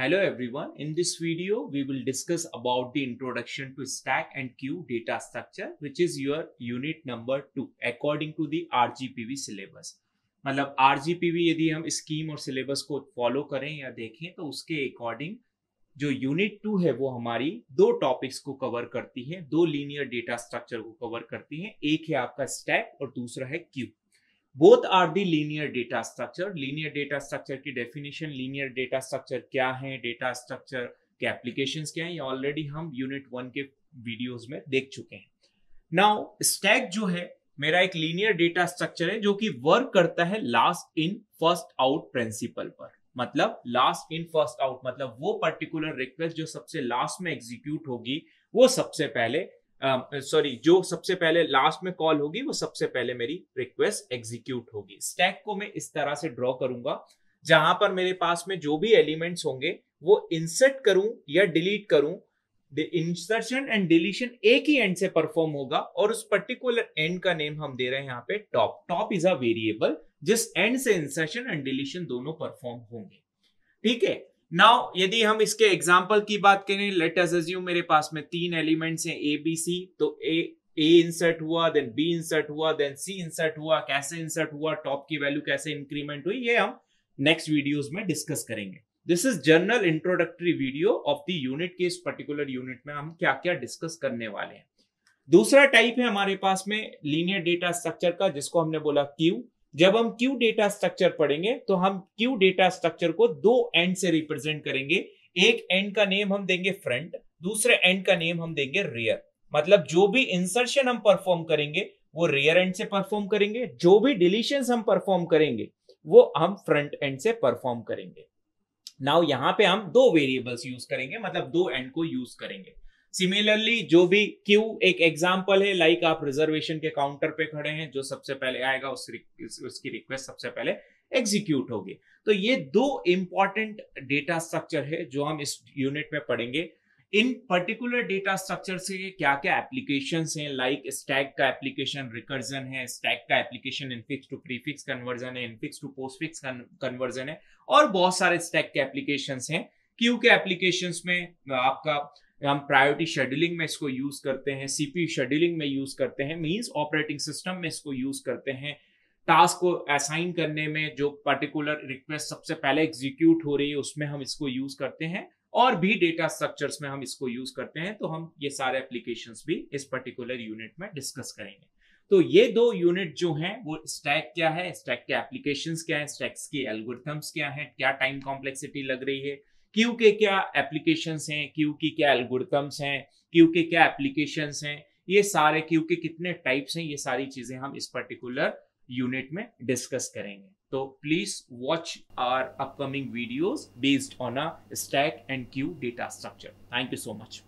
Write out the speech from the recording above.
Hello everyone, in this video we will discuss about the introduction to stack and queue data structure which is your unit number two, according to the RGPV syllabus. मतलब RGPV यदि हम scheme और syllabus को follow करें या देखें तो उसके अकॉर्डिंग जो यूनिट टू है वो हमारी दो टॉपिक्स को कवर करती है दो लीनियर डेटा स्ट्रक्चर को कवर करती है एक है आपका स्टैक और दूसरा है queue both are the linear data structure linear data structure की डेफिनेशन लीनियर डेटा स्ट्रक्चर क्या है डेटा स्ट्रक्चर के एप्लीकेशन क्या है ये ऑलरेडी हम यूनिट वन के वीडियोज में देख चुके हैं नाउ स्टैक जो है मेरा एक लीनियर डेटा स्ट्रक्चर है जो कि वर्क करता है last in first out principle पर मतलब लास्ट इन फर्स्ट आउट मतलब वो पर्टिकुलर रिक्वेस्ट जो सबसे लास्ट में एग्जीक्यूट होगी वो सबसे पहले सॉरी um, uh, जो सबसे पहले लास्ट में कॉल होगी वो सबसे पहले मेरी रिक्वेस्ट एग्जीक्यूट होगी स्टैक को मैं इस तरह से ड्रॉ करूंगा जहां पर मेरे पास में जो भी एलिमेंट्स होंगे वो इंसर्ट करूं या डिलीट करूं इंसर्शन एंड डिलीशन एक ही एंड से परफॉर्म होगा और उस पर्टिकुलर एंड का नेम हम दे रहे हैं यहाँ पे top top is a variable जिस एंड से इंसर्शन एंड डिलीशन दोनों परफॉर्म होंगे ठीक है नाउ यदि हम इसके एग्जाम्पल की बात करें लेट अस अज्यूम मेरे पास में तीन एलिमेंट्स हैं ए बी सी तो ए ए इंसर्ट हुआ देन बी इंसर्ट हुआ देन सी इंसर्ट हुआ कैसे इंसर्ट हुआ टॉप की वैल्यू कैसे इंक्रीमेंट हुई ये हम नेक्स्ट वीडियोस में डिस्कस करेंगे this is general introductory video of the unit के इस पर्टिकुलर यूनिट में हम क्या क्या डिस्कस करने वाले हैं दूसरा टाइप है हमारे पास में लीनियर डेटा स्ट्रक्चर का जिसको हमने बोला क्यू जब हम क्यू डेटा स्ट्रक्चर पढ़ेंगे तो हम क्यू डेटा स्ट्रक्चर को दो एंड से रिप्रेजेंट करेंगे एक एंड का नेम हम देंगे फ्रंट दूसरे एंड का नेम हम देंगे रियर मतलब जो भी इंसर्शन हम परफॉर्म करेंगे वो रियर एंड से परफॉर्म करेंगे जो भी डिलीशन हम परफॉर्म करेंगे वो हम फ्रंट एंड से परफॉर्म करेंगे नाउ यहां पे हम दो वेरिएबल्स यूज करेंगे मतलब दो एंड को यूज करेंगे सिमिलरली जो भी क्यू एक एग्जाम्पल है लाइक आप रिजर्वेशन के काउंटर पे खड़े हैं जो सबसे पहले आएगा उस, उसकी रिक्वेस्ट सबसे पहले एग्जीक्यूट होगी तो ये दो इंपॉर्टेंट डेटा स्ट्रक्चर है जो हम इस यूनिट में पढ़ेंगे इन पर्टिकुलर डेटा स्ट्रक्चर से क्या क्या एप्लीकेशन हैं लाइक स्टैक का एप्लीकेशन रिकर्जन है स्टैक का application infix to prefix conversion है इनफिक्स टू पोस्टफिक्स कन्वर्जन है और बहुत सारे स्टैक के एप्लीकेशन हैं क्यू के एप्लीकेशन में आपका हम प्रायोरिटी शेड्यूलिंग में इसको यूज करते हैं सीपी शेड्यूलिंग में यूज करते हैं मीन्स ऑपरेटिंग सिस्टम में इसको यूज करते हैं टास्क को असाइन करने में जो पर्टिकुलर रिक्वेस्ट सबसे पहले एग्जीक्यूट हो रही है उसमें हम इसको यूज करते हैं और भी डेटा स्ट्रक्चर्स में हम इसको यूज करते हैं तो हम ये सारे एप्लीकेशंस भी इस पर्टिकुलर यूनिट में डिस्कस करेंगे तो ये दो यूनिट जो हैं वो स्टैक क्या है स्टैक के एप्लीकेशन क्या है स्टैक्स के एल्गोरिथम्स क्या है क्या टाइम कॉम्प्लेक्सिटी लग रही है क्यू के क्या एप्लीकेशन हैं क्यू की क्या एल्गोरिथम्स हैं क्यू के क्या एप्लीकेशन हैं ये सारे क्यू के कितने टाइप्स हैं ये सारी चीजें हम इस पर्टिकुलर यूनिट में डिस्कस करेंगे तो please watch our upcoming videos based on a stack and queue data structure thank you so much